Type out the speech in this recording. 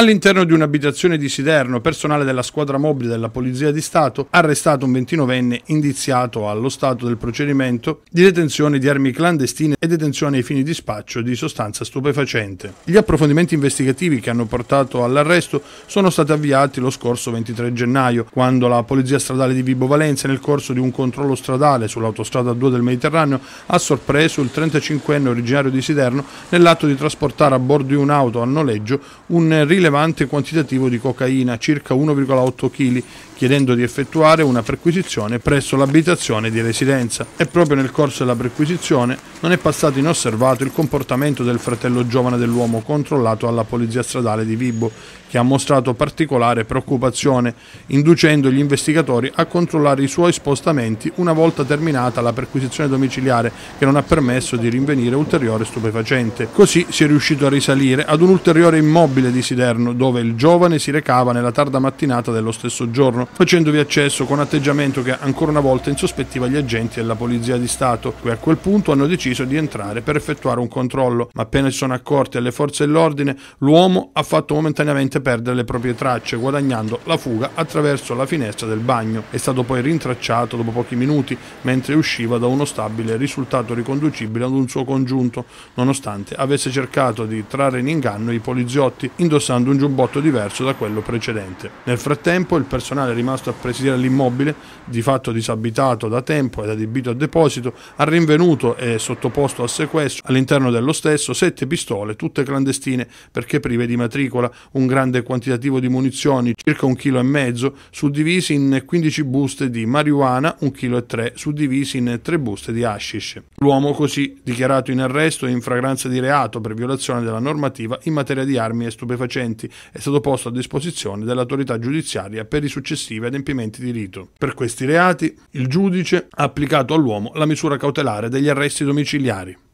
All'interno di un'abitazione di Siderno, personale della squadra mobile della Polizia di Stato ha arrestato un 29enne indiziato allo stato del procedimento di detenzione di armi clandestine e detenzione ai fini di spaccio di sostanza stupefacente. Gli approfondimenti investigativi che hanno portato all'arresto sono stati avviati lo scorso 23 gennaio, quando la Polizia Stradale di Vibo Valenza, nel corso di un controllo stradale sull'autostrada 2 del Mediterraneo, ha sorpreso il 35enne originario di Siderno nell'atto di trasportare a bordo di un'auto a noleggio un rilevante rilevante quantitativo di cocaina, circa 1,8 kg, chiedendo di effettuare una perquisizione presso l'abitazione di residenza. E proprio nel corso della perquisizione non è passato inosservato il comportamento del fratello giovane dell'uomo controllato alla polizia stradale di Vibo, che ha mostrato particolare preoccupazione, inducendo gli investigatori a controllare i suoi spostamenti una volta terminata la perquisizione domiciliare, che non ha permesso di rinvenire ulteriore stupefacente. Così si è riuscito a risalire ad un ulteriore immobile di Siderno Salerno, dove il giovane si recava nella tarda mattinata dello stesso giorno, facendovi accesso con atteggiamento che ancora una volta insospettiva gli agenti della polizia di Stato, che a quel punto hanno deciso di entrare per effettuare un controllo, ma appena si sono accorti alle forze dell'ordine, l'uomo ha fatto momentaneamente perdere le proprie tracce, guadagnando la fuga attraverso la finestra del bagno. È stato poi rintracciato dopo pochi minuti, mentre usciva da uno stabile risultato riconducibile ad un suo congiunto, nonostante avesse cercato di trarre in inganno i poliziotti, indossando indossando un giubbotto diverso da quello precedente. Nel frattempo il personale rimasto a presidiare l'immobile, di fatto disabitato da tempo ed adibito a deposito, ha rinvenuto e sottoposto a sequestro all'interno dello stesso sette pistole, tutte clandestine perché prive di matricola, un grande quantitativo di munizioni, circa un chilo e mezzo, suddivisi in 15 buste di marijuana, un chilo e tre, suddivisi in tre buste di hashish. L'uomo così dichiarato in arresto e in fragranza di reato per violazione della normativa in materia di armi e stupefacenti documenti è stato posto a disposizione dell'autorità giudiziaria per i successivi adempimenti di rito. Per questi reati il giudice ha applicato all'uomo la misura cautelare degli arresti domiciliari.